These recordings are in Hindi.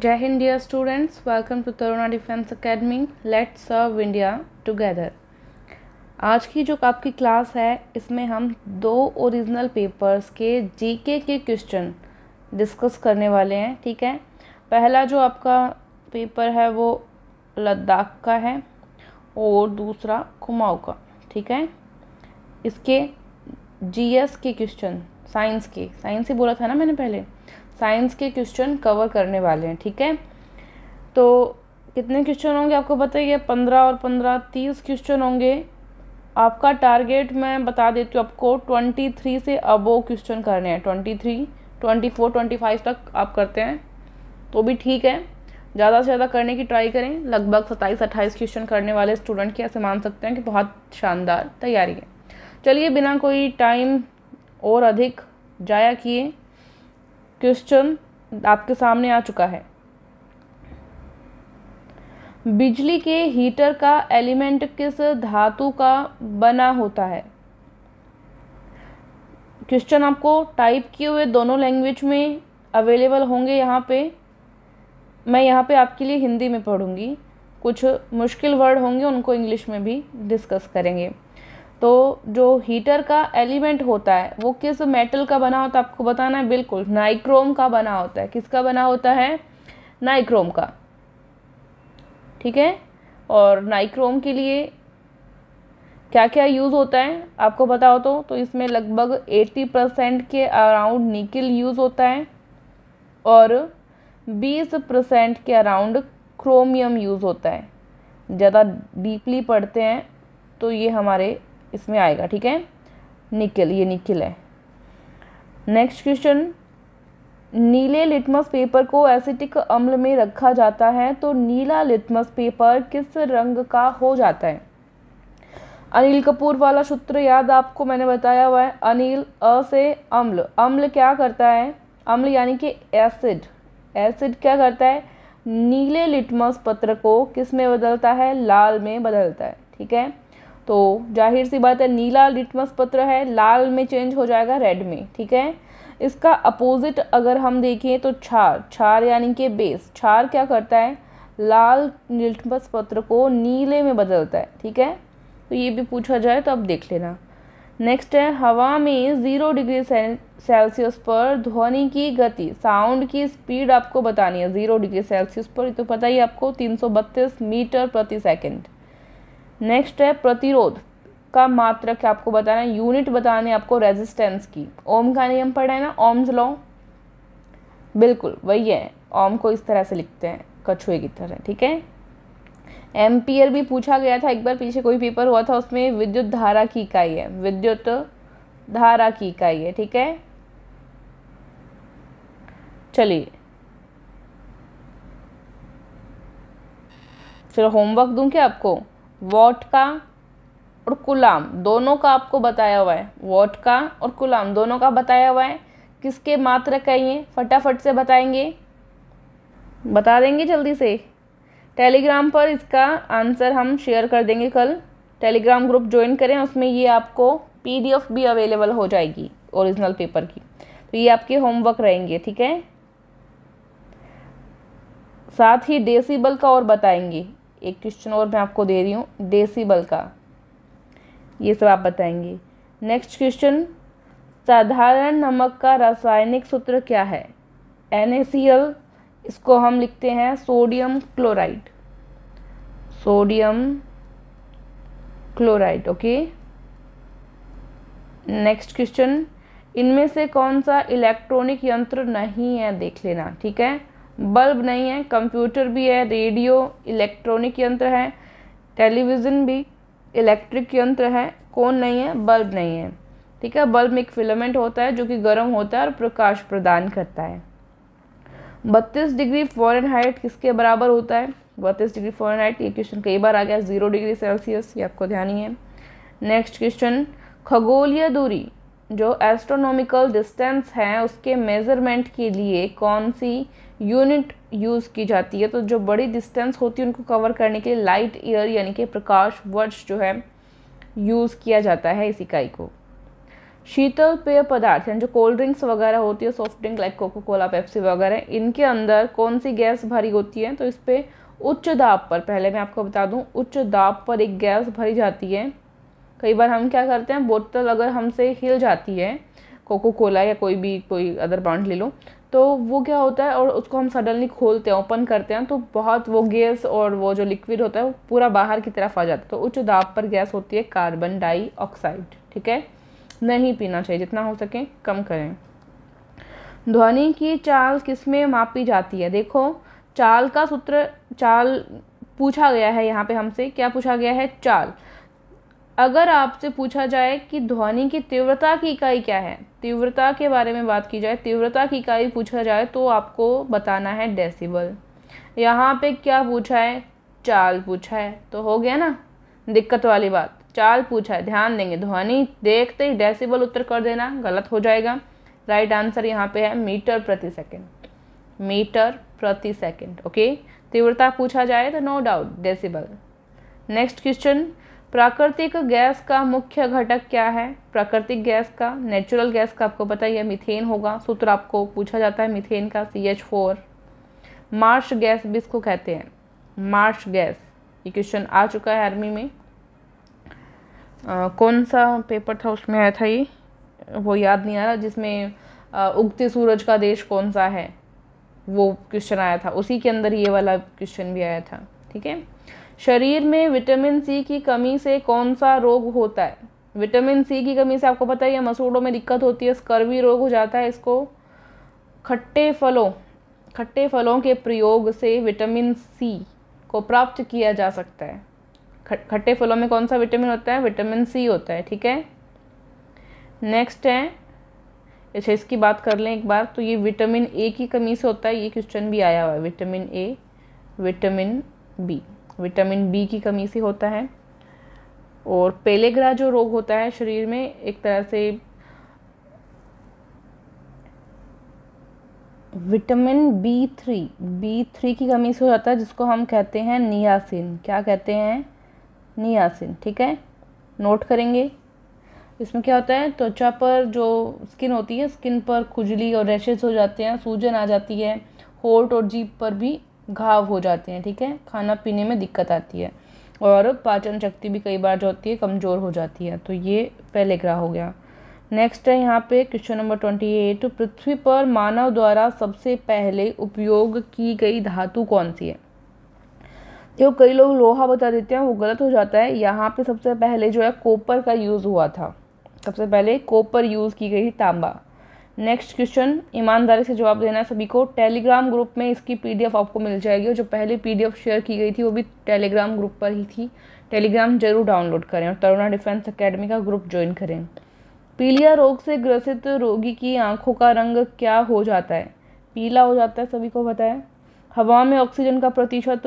जय Hind dear students welcome to Taruna defence academy let serve India together आज की जो आपकी क्लास है इसमें हम दो ओरिजिनल पेपर्स के जीके के क्वेश्चन डिस्कस करने वाले हैं ठीक है पहला जो आपका पेपर है वो लद्दाख का है और दूसरा कुमाऊ का ठीक है इसके जीएस के क्वेश्चन साइंस के साइंस ही बोला था ना मैंने पहले साइंस के क्वेश्चन कवर करने वाले हैं ठीक है तो कितने क्वेश्चन होंगे आपको बताइए पंद्रह और पंद्रह तीस क्वेश्चन होंगे आपका टारगेट मैं बता देती हूँ आपको ट्वेंटी थ्री से अबो क्वेश्चन करने हैं twenty three twenty four twenty five तक आप करते हैं तो भी ठीक है ज़्यादा से ज़्यादा करने की ट्राई करें लगभग सत्ताईस अट्ठाईस क्वेश्चन करने वाले स्टूडेंट की ऐसे मान सकते हैं कि बहुत शानदार तैयारी है चलिए बिना कोई टाइम और अधिक जाया किए क्वेश्चन आपके सामने आ चुका है बिजली के हीटर का एलिमेंट किस धातु का बना होता है क्वेश्चन आपको टाइप किए हुए दोनों लैंग्वेज में अवेलेबल होंगे यहाँ पे मैं यहाँ पे आपके लिए हिंदी में पढ़ूंगी कुछ मुश्किल वर्ड होंगे उनको इंग्लिश में भी डिस्कस करेंगे तो जो हीटर का एलिमेंट होता है वो किस मेटल का बना होता है आपको बताना है बिल्कुल नाइक्रोम का बना होता है किसका बना होता है नाइक्रोम का ठीक है और नाइक्रोम के लिए क्या क्या यूज़ होता है आपको बताओ तो तो इसमें लगभग 80 परसेंट के अराउंड निकिल यूज़ होता है और 20 परसेंट के अराउंड क्रोमियम यूज़ होता है ज़्यादा डीपली पढ़ते हैं तो ये हमारे इसमें आएगा ठीक है निकल ये निकल है नेक्स्ट क्वेश्चन नीले लिटमस पेपर को एसिटिक अम्ल में रखा जाता है तो नीला लिटमस पेपर किस रंग का हो जाता है अनिल कपूर वाला सूत्र याद आपको मैंने बताया हुआ है अनिल अ से अम्ल अम्ल क्या करता है अम्ल यानी कि एसिड एसिड क्या करता है नीले लिटमस पत्र को किस में बदलता है लाल में बदलता है ठीक है तो जाहिर सी बात है नीला लिटमस पत्र है लाल में चेंज हो जाएगा रेड में ठीक है इसका अपोजिट अगर हम देखें तो छार छार यानी कि बेस छार क्या करता है लाल लिटमस पत्र को नीले में बदलता है ठीक है तो ये भी पूछा जाए तो अब देख लेना नेक्स्ट है हवा में ज़ीरो डिग्री सेल्सियस पर ध्वनि की गति साउंड की स्पीड आपको बतानी है ज़ीरो डिग्री सेल्सियस पर तो पता ही आपको तीन मीटर प्रति सेकेंड नेक्स्ट है प्रतिरोध का मात्रक आपको बताना है यूनिट बताने आपको रेजिस्टेंस की ओम का नियम पढ़ा है ना ओम्स लॉ बिल्कुल वही है ओम को इस तरह से लिखते हैं कछुए की तरह ठीक है एम्पियर भी पूछा गया था एक बार पीछे कोई पेपर हुआ था उसमें विद्युत धारा की इकाई है विद्युत धारा की इकाई है ठीक है चलिए चलो होमवर्क दूं क्या आपको वॉट का और कुलाम दोनों का आपको बताया हुआ है वॉट का और कुलाम दोनों का बताया हुआ है किसके मात्र कहिए फटाफट से बताएंगे बता देंगे जल्दी से टेलीग्राम पर इसका आंसर हम शेयर कर देंगे कल टेलीग्राम ग्रुप ज्वाइन करें उसमें ये आपको पीडीएफ भी अवेलेबल हो जाएगी ओरिजिनल पेपर की तो ये आपके होमवर्क रहेंगे ठीक है साथ ही डेसीबल का और बताएंगे एक क्वेश्चन और मैं आपको दे रही हूँ डेसीबल का ये सब आप बताएंगे नेक्स्ट क्वेश्चन साधारण नमक का रासायनिक सूत्र क्या है एन इसको हम लिखते हैं sodium chloride sodium chloride okay next question इनमें से कौन सा इलेक्ट्रॉनिक यंत्र नहीं है देख लेना ठीक है बल्ब नहीं है कंप्यूटर भी है रेडियो इलेक्ट्रॉनिक यंत्र है टेलीविज़न भी इलेक्ट्रिक यंत्र है कौन नहीं है बल्ब नहीं है ठीक है बल्ब एक फिलामेंट होता है जो कि गर्म होता है और प्रकाश प्रदान करता है बत्तीस डिग्री फॉरन हाइट किसके बराबर होता है बत्तीस डिग्री फॉरन हाइट ये क्वेश्चन कई बार आ गया जीरो डिग्री सेल्सियस ये आपको ध्यान ही है नेक्स्ट क्वेश्चन खगोलीय दूरी जो एस्ट्रोनॉमिकल डिस्टेंस है उसके मेजरमेंट के लिए कौन सी यूनिट यूज़ की जाती है तो जो बड़ी डिस्टेंस होती है उनको कवर करने के लिए लाइट ईयर यानी कि प्रकाश वर्ष जो है यूज़ किया जाता है इस इकाई को शीतल पेय पदार्थ यानी जो कोल्ड ड्रिंक्स वगैरह होती है soft drink like coca cola Pepsi वगैरह इनके अंदर कौन सी गैस भरी होती है तो इस पर उच्च दाब पर पहले मैं आपको बता दूं उच्च दाब पर एक गैस भरी जाती है कई बार हम क्या करते हैं बोतल अगर हमसे हिल जाती है कोको कोला या कोई भी कोई अदर ब्रांड ले लो तो वो क्या होता है और उसको हम सडनली खोलते हैं ओपन करते हैं तो बहुत वो गैस और वो जो लिक्विड होता है वो पूरा बाहर की तरफ आ जाता है तो उच्च दाब पर गैस होती है कार्बन डाइऑक्साइड ठीक है नहीं पीना चाहिए जितना हो सके कम करें ध्वनि की चाल किसमें मापी जाती है देखो चाल का सूत्र चाल पूछा गया है यहाँ पे हमसे क्या पूछा गया है चाल अगर आपसे पूछा जाए कि ध्वनि की तीव्रता की इकाई क्या है तीव्रता के बारे में बात की जाए तीव्रता की इकाई पूछा जाए तो आपको बताना है डेसिबल यहाँ पे क्या पूछा है चाल पूछा है तो हो गया ना दिक्कत वाली बात चाल पूछा है ध्यान देंगे ध्वनि देखते ही डेसिबल उत्तर कर देना गलत हो जाएगा राइट आंसर यहाँ पे है मीटर प्रति सेकेंड मीटर प्रति सेकेंड ओके तीव्रता पूछा जाए तो no doubt decibel next question प्राकृतिक गैस का मुख्य घटक क्या है प्राकृतिक गैस का नेचुरल गैस का आपको पता है मिथेन होगा सूत्र आपको पूछा जाता है मिथेन का C H four marsh gas भी इसको कहते हैं मार्श गैस ये क्वेश्चन आ चुका है आर्मी में आ, कौन सा पेपर था उसमें आया था ये वो याद नहीं आ रहा जिसमें आ, उगते सूरज का देश कौन सा है वो क्वेश्चन आया था उसी के अंदर ये वाला क्वेश्चन भी आया था ठीक है शरीर में विटामिन सी की कमी से कौन सा रोग होता है विटामिन सी की कमी से आपको पता है या मसूड़ों में दिक्कत होती है स्कर्वी रोग हो जाता है इसको खट्टे फलों खट्टे फलों के प्रयोग से विटामिन सी को प्राप्त किया जा सकता है खट्टे फलों में कौन सा विटामिन होता है विटामिन सी होता है ठीक है नेक्स्ट है अच्छा इसकी बात कर लें एक बार तो ये विटामिन ए की कमी से होता है ये क्वेश्चन भी आया हुआ है vitamin A vitamin B vitamin B की कमी से होता है और पेलेग्रा जो रोग होता है शरीर में एक तरह से vitamin B three B three की कमी से हो जाता है जिसको हम कहते हैं नियासिन क्या कहते हैं नियासिन ठीक है नोट करेंगे इसमें क्या होता है त्वचा पर जो स्किन होती है स्किन पर खुजली और रैशेज हो जाते हैं सूजन आ जाती है होट और जीप पर भी घाव हो जाते हैं ठीक है खाना पीने में दिक्कत आती है और पाचन शक्ति भी कई बार जो होती है कमज़ोर हो जाती है तो ये पहले ग्रह हो गया नेक्स्ट है यहाँ पे क्वेश्चन नंबर ट्वेंटी एट पृथ्वी पर मानव द्वारा सबसे पहले उपयोग की गई धातु कौन सी है जो कई लोग लोहा बता देते हैं वो गलत हो जाता है यहाँ पे सबसे पहले जो है कोपर का यूज़ हुआ था सबसे पहले कोपर यूज़ की गई तांबा नेक्स्ट क्वेश्चन ईमानदारी से जवाब देना है सभी को टेलीग्राम ग्रुप में इसकी पीडीएफ आपको मिल जाएगी और जो पहले पीडीएफ शेयर की गई थी वो भी टेलीग्राम ग्रुप पर ही थी टेलीग्राम जरूर डाउनलोड करें और तरुणा डिफेंस अकेडमी का ग्रुप ज्वाइन करें पीलिया रोग से ग्रसित रोगी की आंखों का रंग क्या हो जाता है पीला हो जाता है सभी को पता है हवा में ऑक्सीजन का प्रतिशत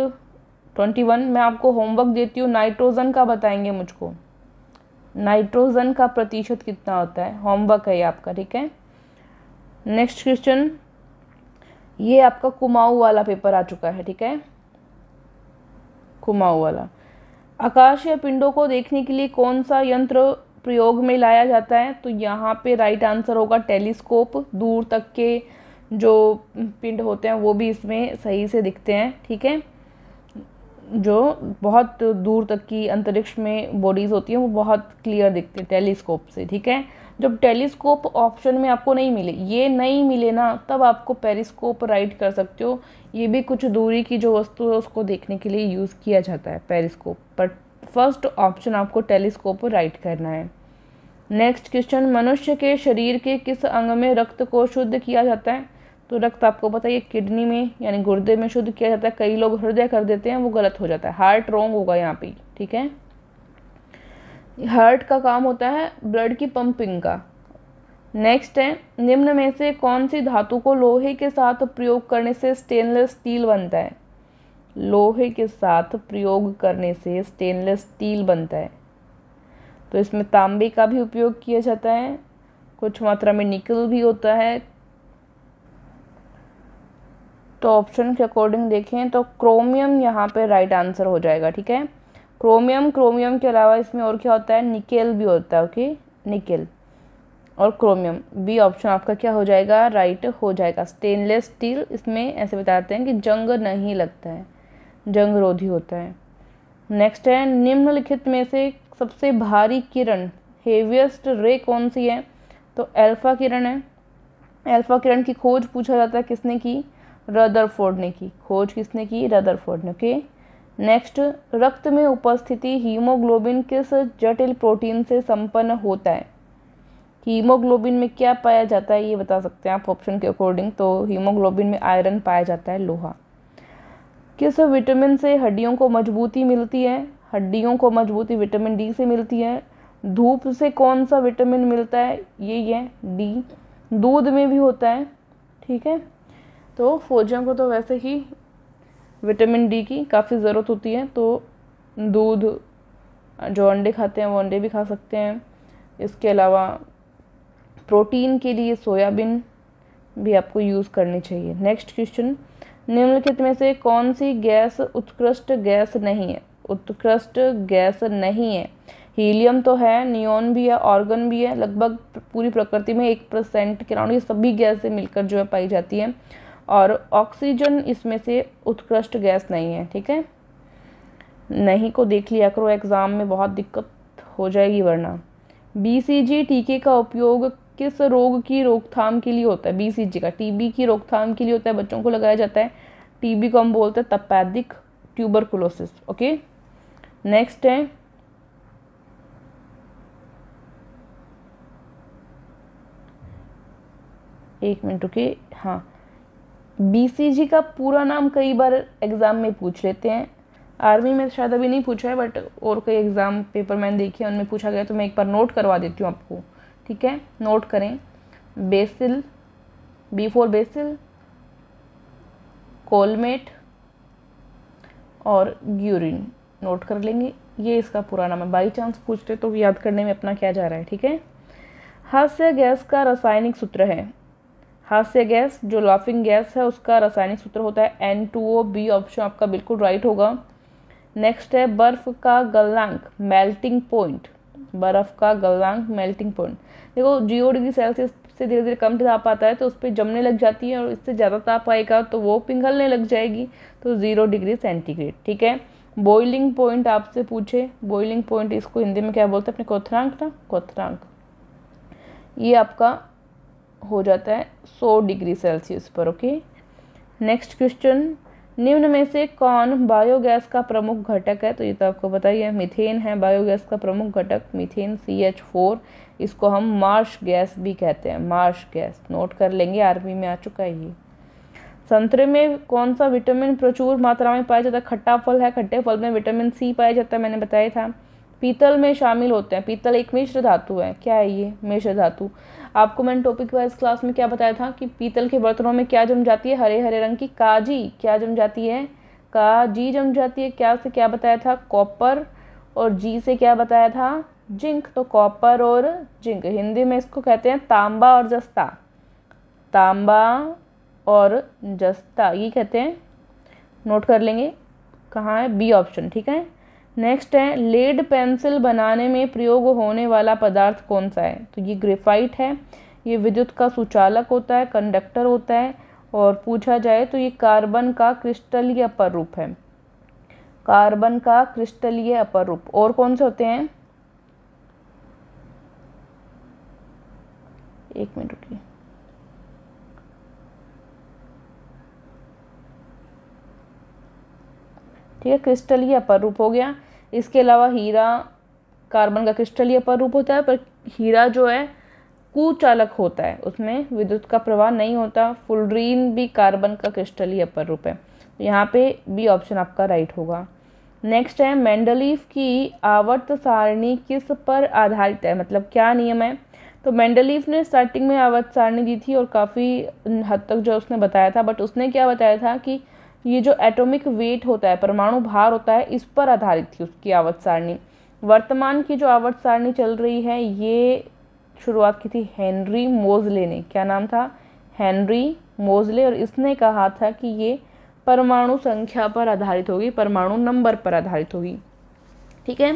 ट्वेंटी वन मैं आपको होमवर्क देती हूँ नाइट्रोजन का बताएंगे मुझको नाइट्रोजन का प्रतिशत कितना होता है होमवर्क है आपका ठीक है नेक्स्ट क्वेश्चन ये आपका कुमाऊ वाला पेपर आ चुका है ठीक है कुमाऊ वाला आकाश या पिंडों को देखने के लिए कौन सा यंत्र प्रयोग में लाया जाता है तो यहाँ पे राइट आंसर होगा टेलीस्कोप दूर तक के जो पिंड होते हैं वो भी इसमें सही से दिखते हैं ठीक है जो बहुत दूर तक की अंतरिक्ष में बॉडीज़ होती हैं वो बहुत क्लियर दिखते हैं टेलीस्कोप से ठीक है जब टेलीस्कोप ऑप्शन में आपको नहीं मिले ये नहीं मिले ना तब आपको पेरिस्कोप राइट कर सकते हो ये भी कुछ दूरी की जो वस्तु है उसको देखने के लिए यूज़ किया जाता है पेरिस्कोप पर फर्स्ट ऑप्शन आपको टेलीस्कोप राइट करना है नेक्स्ट क्वेश्चन मनुष्य के शरीर के किस अंग में रक्त को शुद्ध किया जाता है तो रक्त आपको पता है किडनी में यानी गुर्दे में शुद्ध किया जाता है कई लोग हृदय कर देते हैं वो गलत हो जाता है हार्ट रॉन्ग होगा यहाँ पे ठीक है हार्ट का काम होता है ब्लड की पंपिंग का नेक्स्ट है निम्न में से कौन सी धातु को लोहे के साथ प्रयोग करने से स्टेनलेस स्टील बनता है लोहे के साथ प्रयोग करने से स्टेनलेस स्टील बनता है तो इसमें तांबे का भी उपयोग किया जाता है कुछ मात्रा में निकल भी होता है तो ऑप्शन के अकॉर्डिंग देखें तो क्रोमियम यहाँ पे राइट आंसर हो जाएगा ठीक है क्रोमियम क्रोमियम के अलावा इसमें और क्या होता है निकेल भी होता है ओके निकेल और क्रोमियम बी ऑप्शन आपका क्या हो जाएगा राइट हो जाएगा स्टेनलेस स्टील इसमें ऐसे बताते हैं कि जंग नहीं लगता है जंग रोधी होता है नेक्स्ट है निम्नलिखित में से सबसे भारी किरण हेवियस्ट रे कौन सी है तो एल्फा किरण है एल्फा किरण की खोज पूछा जाता है किसने की रदरफोर्ड ने की खोज किसने की रदरफोर्ड ने ओके नेक्स्ट रक्त में उपस्थिति हीमोग्लोबिन किस जटिल प्रोटीन से संपन्न होता है हीमोग्लोबिन में क्या पाया जाता है ये बता सकते हैं आप ऑप्शन के अकॉर्डिंग तो हीमोग्लोबिन में आयरन पाया जाता है लोहा किस विटामिन से हड्डियों को मजबूती मिलती है हड्डियों को मजबूती विटामिन डी से मिलती है धूप से कौन सा विटामिन मिलता है ये है डी दूध में भी होता है ठीक है तो फौजियों को तो वैसे ही विटामिन डी की काफ़ी ज़रूरत होती है तो दूध जो अंडे खाते हैं वो अंडे भी खा सकते हैं इसके अलावा प्रोटीन के लिए सोयाबीन भी आपको यूज़ करनी चाहिए नेक्स्ट क्वेश्चन निम्नलिखित में से कौन सी गैस उत्कृष्ट गैस नहीं है उत्कृष्ट गैस नहीं है हीलियम तो है नियोन भी है ऑर्गन भी है लगभग पूरी प्रकृति में एक परसेंट के राउंड ये सभी गैसें मिलकर जो है पाई जाती हैं और ऑक्सीजन इसमें से उत्कृष्ट गैस नहीं है ठीक है नहीं को देख लिया करो एग्ज़ाम में बहुत दिक्कत हो जाएगी वरना बीसीजी टीके का उपयोग किस रोग की रोकथाम के लिए होता है बीसीजी का टीबी की रोकथाम के लिए होता है बच्चों को लगाया जाता है टीबी को हम बोलते हैं तपैदिक ट्यूबरकुलोसिस ओके नेक्स्ट है एक मिनट रुके हाँ बी का पूरा नाम कई बार एग्ज़ाम में पूछ लेते हैं आर्मी में शायद अभी नहीं पूछा है बट और कई एग्ज़ाम पेपर मैंने देखे हैं उनमें पूछा गया तो मैं एक बार नोट करवा देती हूँ आपको ठीक है नोट करें Bacille before Bacille Calmette और ग्यूरिन नोट कर लेंगे ये इसका पूरा नाम है बाई चांस पूछते तो याद करने में अपना क्या जा रहा है ठीक है हास्य गैस का रासायनिक सूत्र है हास्य गैस जो लॉफिंग गैस है उसका रासायनिक सूत्र होता है N two O B option आपका बिल्कुल राइट होगा नेक्स्ट है बर्फ़ का गलनांक मेल्टिंग पॉइंट बर्फ़ का गलनांक मेल्टिंग पॉइंट देखो जीरो डिग्री सेल्सियस से धीरे धीरे कम ताप आता है तो उस पर जमने लग जाती है और इससे ज़्यादा ताप आएगा तो वो पिघलने लग जाएगी तो ज़ीरो डिग्री सेंटीग्रेड ठीक है बॉइलिंग पॉइंट आपसे पूछे बॉइलिंग पॉइंट इसको हिंदी में क्या बोलते हैं अपने कोथरांक ना कोथरांक ये आपका हो जाता है 100 डिग्री सेल्सियस पर ओके नेक्स्ट क्वेश्चन निम्न में से कौन बायोगैस का प्रमुख घटक है तो ये तो आपको बताइए मिथेन है बायोगैस का प्रमुख घटक मिथेन सी एच फोर इसको हम मार्श गैस भी कहते हैं मार्श गैस नोट कर लेंगे आर्मी में आ चुका है ये संतरे में कौन सा विटामिन प्रचुर मात्रा में पाया जाता है खट्टा फल है खट्टे फल में विटामिन सी पाया जाता है मैंने बताया था पीतल में शामिल होते हैं पीतल एक मिश्र धातु है क्या है ये मिश्र धातु आपको मैंने टॉपिक वाइज क्लास में क्या बताया था कि पीतल के बर्तनों में क्या जम जाती है हरे हरे रंग की काजी क्या जम जाती है काजी जम जाती है क्या से क्या बताया था कॉपर और जी से क्या बताया था जिंक तो कॉपर और जिंक हिंदी में इसको कहते हैं तांबा और जस्ता तांबा और जस्ता ये कहते हैं नोट कर लेंगे कहाँ है बी ऑप्शन ठीक है नेक्स्ट है लेड पेंसिल बनाने में प्रयोग होने वाला पदार्थ कौन सा है तो ये ग्रेफाइट है ये विद्युत का सुचालक होता है कंडक्टर होता है और पूछा जाए तो ये कार्बन का क्रिस्टलीय अपर रूप है कार्बन का क्रिस्टलीय अपर रूप और कौन से होते हैं एक मिनट रुकिए ठीक है क्रिस्टलीय अपर रूप हो गया इसके अलावा हीरा कार्बन का क्रिस्टलीय पर रूप होता है पर हीरा जो है कुचालक होता है उसमें विद्युत का प्रवाह नहीं होता फुलरीन भी कार्बन का क्रिस्टलीय अपर रूप है तो यहाँ पे बी ऑप्शन आपका राइट होगा नेक्स्ट है मेंडलीफ की आवर्त सारणी किस पर आधारित है मतलब क्या नियम है तो मेंडलीफ ने स्टार्टिंग में आवर्त सारणी दी थी और काफ़ी हद तक जो उसने बताया था बट उसने क्या बताया था कि ये जो एटॉमिक वेट होता है परमाणु भार होता है इस पर आधारित थी उसकी आवर्त सारणी वर्तमान की जो आवर्त सारणी चल रही है ये शुरुआत की थी हेनरी मोजले ने क्या नाम था हेनरी मोजले और इसने कहा था कि ये परमाणु संख्या पर आधारित होगी परमाणु नंबर पर आधारित होगी ठीक है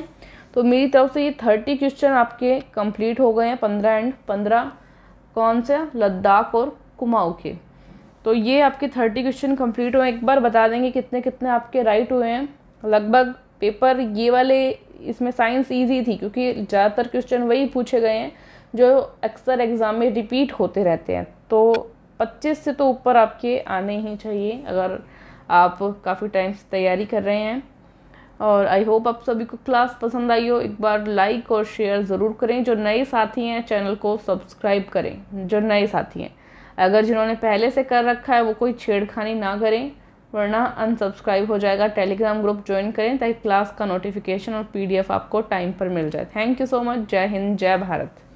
तो मेरी तरफ से ये थर्टी क्वेश्चन आपके कंप्लीट हो गए हैं पंद्रह एंड पंद्रह कौन से लद्दाख और कुमाऊ के तो ये आपके थर्टी क्वेश्चन कंप्लीट हुए एक बार बता देंगे कितने कितने आपके राइट हुए हैं लगभग पेपर ये वाले इसमें साइंस इजी थी क्योंकि ज़्यादातर क्वेश्चन वही पूछे गए हैं जो अक्सर एग्ज़ाम में रिपीट होते रहते हैं तो 25 से तो ऊपर आपके आने ही चाहिए अगर आप काफ़ी टाइम से तैयारी कर रहे हैं और आई होप आप सभी को क्लास पसंद आई हो एक बार लाइक और शेयर ज़रूर करें जो नए साथी हैं चैनल को सब्सक्राइब करें जो नए साथी हैं अगर जिन्होंने पहले से कर रखा है वो कोई छेड़खानी ना करें वरना अनसब्सक्राइब हो जाएगा टेलीग्राम ग्रुप ज्वाइन करें ताकि क्लास का नोटिफिकेशन और पीडीएफ आपको टाइम पर मिल जाए थैंक यू सो मच जय हिंद जय भारत